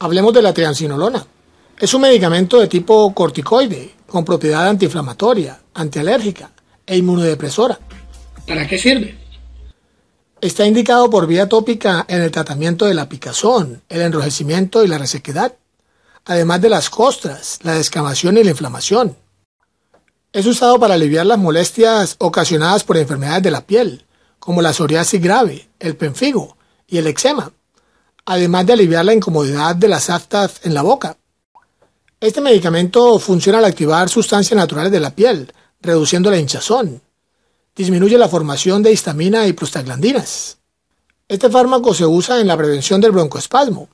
Hablemos de la triancinolona. Es un medicamento de tipo corticoide, con propiedad antiinflamatoria, antialérgica e inmunodepresora. ¿Para qué sirve? Está indicado por vía tópica en el tratamiento de la picazón, el enrojecimiento y la resequedad, además de las costras, la descamación y la inflamación. Es usado para aliviar las molestias ocasionadas por enfermedades de la piel, como la psoriasis grave, el penfigo y el eczema además de aliviar la incomodidad de las aftas en la boca. Este medicamento funciona al activar sustancias naturales de la piel, reduciendo la hinchazón. Disminuye la formación de histamina y prostaglandinas. Este fármaco se usa en la prevención del broncoespasmo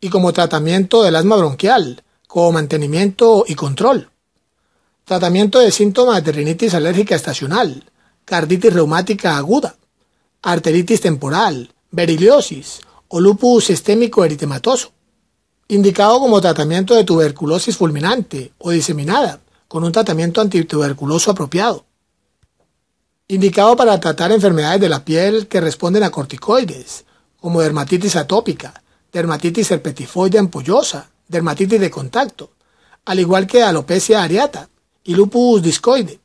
y como tratamiento del asma bronquial, como mantenimiento y control. Tratamiento de síntomas de rinitis alérgica estacional, carditis reumática aguda, arteritis temporal, beriliosis, o lupus sistémico eritematoso, indicado como tratamiento de tuberculosis fulminante o diseminada, con un tratamiento antituberculoso apropiado. Indicado para tratar enfermedades de la piel que responden a corticoides, como dermatitis atópica, dermatitis herpetifoide ampollosa, dermatitis de contacto, al igual que alopecia areata y lupus discoide.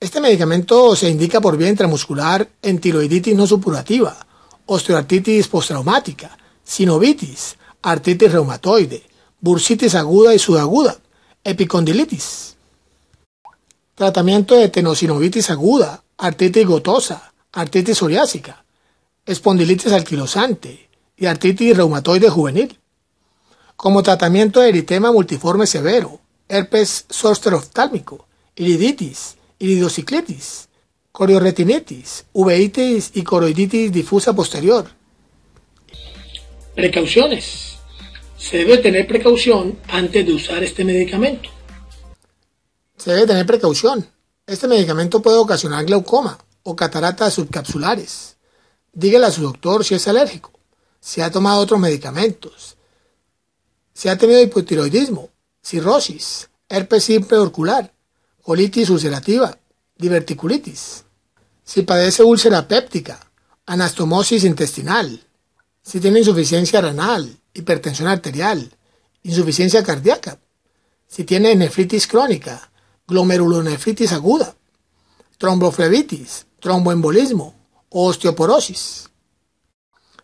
Este medicamento se indica por vía intramuscular en tiroiditis no supurativa, osteoartritis postraumática, sinovitis, artritis reumatoide, bursitis aguda y subaguda, epicondilitis. Tratamiento de tenosinovitis aguda, artritis gotosa, artritis psoriásica, espondilitis alquilosante y artritis reumatoide juvenil. Como tratamiento de eritema multiforme severo, herpes oftálmico, iriditis, iridociclitis, corioretinitis, uveitis y coroiditis difusa posterior. Precauciones. Se debe tener precaución antes de usar este medicamento. Se debe tener precaución. Este medicamento puede ocasionar glaucoma o cataratas subcapsulares. Dígale a su doctor si es alérgico, si ha tomado otros medicamentos, si ha tenido hipotiroidismo, cirrosis, herpes simple orcular, colitis ulcerativa, diverticulitis si padece úlcera péptica, anastomosis intestinal, si tiene insuficiencia renal, hipertensión arterial, insuficiencia cardíaca, si tiene nefritis crónica, glomerulonefritis aguda, tromboflebitis, tromboembolismo o osteoporosis.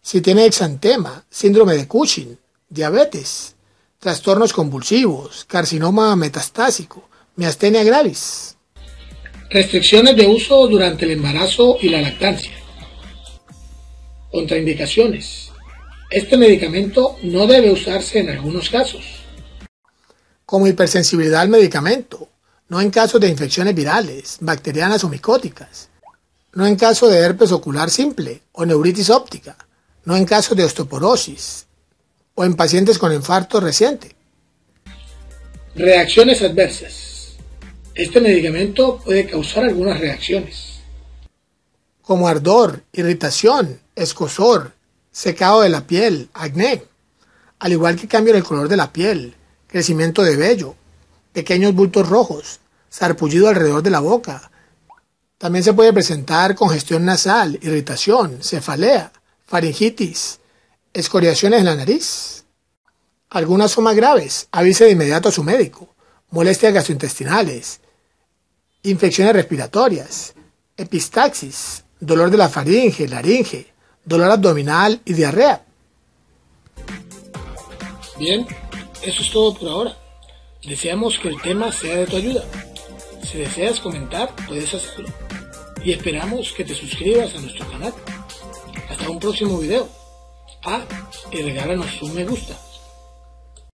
Si tiene exantema, síndrome de Cushing, diabetes, trastornos convulsivos, carcinoma metastásico, miastenia gravis. Restricciones de uso durante el embarazo y la lactancia. Contraindicaciones. Este medicamento no debe usarse en algunos casos. Como hipersensibilidad al medicamento, no en casos de infecciones virales, bacterianas o micóticas, no en caso de herpes ocular simple o neuritis óptica, no en caso de osteoporosis o en pacientes con infarto reciente. Reacciones adversas. Este medicamento puede causar algunas reacciones. Como ardor, irritación, escosor, secado de la piel, acné, al igual que cambio en el color de la piel, crecimiento de vello, pequeños bultos rojos, sarpullido alrededor de la boca. También se puede presentar congestión nasal, irritación, cefalea, faringitis, escoriaciones en la nariz. Algunas son más graves, avise de inmediato a su médico molestias gastrointestinales, infecciones respiratorias, epistaxis, dolor de la faringe, laringe, dolor abdominal y diarrea. Bien, eso es todo por ahora. Deseamos que el tema sea de tu ayuda. Si deseas comentar, puedes hacerlo. Y esperamos que te suscribas a nuestro canal. Hasta un próximo video. Ah, y regálanos un me gusta.